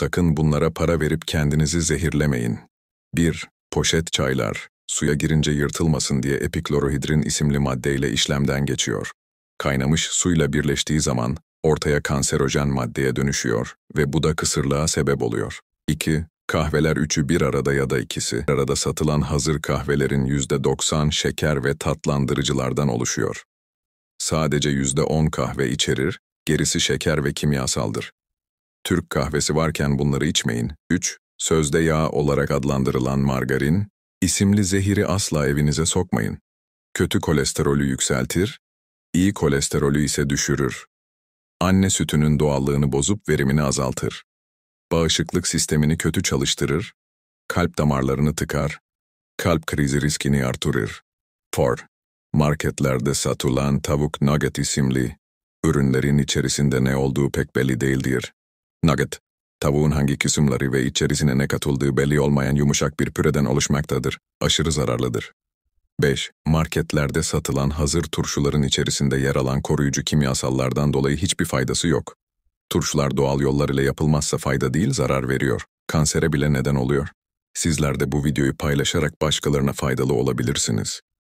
Sakın bunlara para verip kendinizi zehirlemeyin. 1. Poşet çaylar, suya girince yırtılmasın diye epiklorohidrin isimli maddeyle işlemden geçiyor. Kaynamış suyla birleştiği zaman ortaya kanserojen maddeye dönüşüyor ve bu da kısırlığa sebep oluyor. 2. Kahveler üçü bir arada ya da ikisi arada satılan hazır kahvelerin %90 şeker ve tatlandırıcılardan oluşuyor. Sadece %10 kahve içerir, gerisi şeker ve kimyasaldır. Türk kahvesi varken bunları içmeyin. 3. Sözde yağ olarak adlandırılan margarin, isimli zehiri asla evinize sokmayın. Kötü kolesterolü yükseltir, iyi kolesterolü ise düşürür. Anne sütünün doğallığını bozup verimini azaltır. Bağışıklık sistemini kötü çalıştırır, kalp damarlarını tıkar, kalp krizi riskini artırır. 4. Marketlerde satılan tavuk nugget isimli ürünlerin içerisinde ne olduğu pek belli değildir. Nugget, tavuğun hangi küsümleri ve içerisine ne katıldığı belli olmayan yumuşak bir püreden oluşmaktadır, aşırı zararlıdır. 5. Marketlerde satılan hazır turşuların içerisinde yer alan koruyucu kimyasallardan dolayı hiçbir faydası yok. Turşular doğal yollar ile yapılmazsa fayda değil zarar veriyor. Kansere bile neden oluyor. Sizler de bu videoyu paylaşarak başkalarına faydalı olabilirsiniz.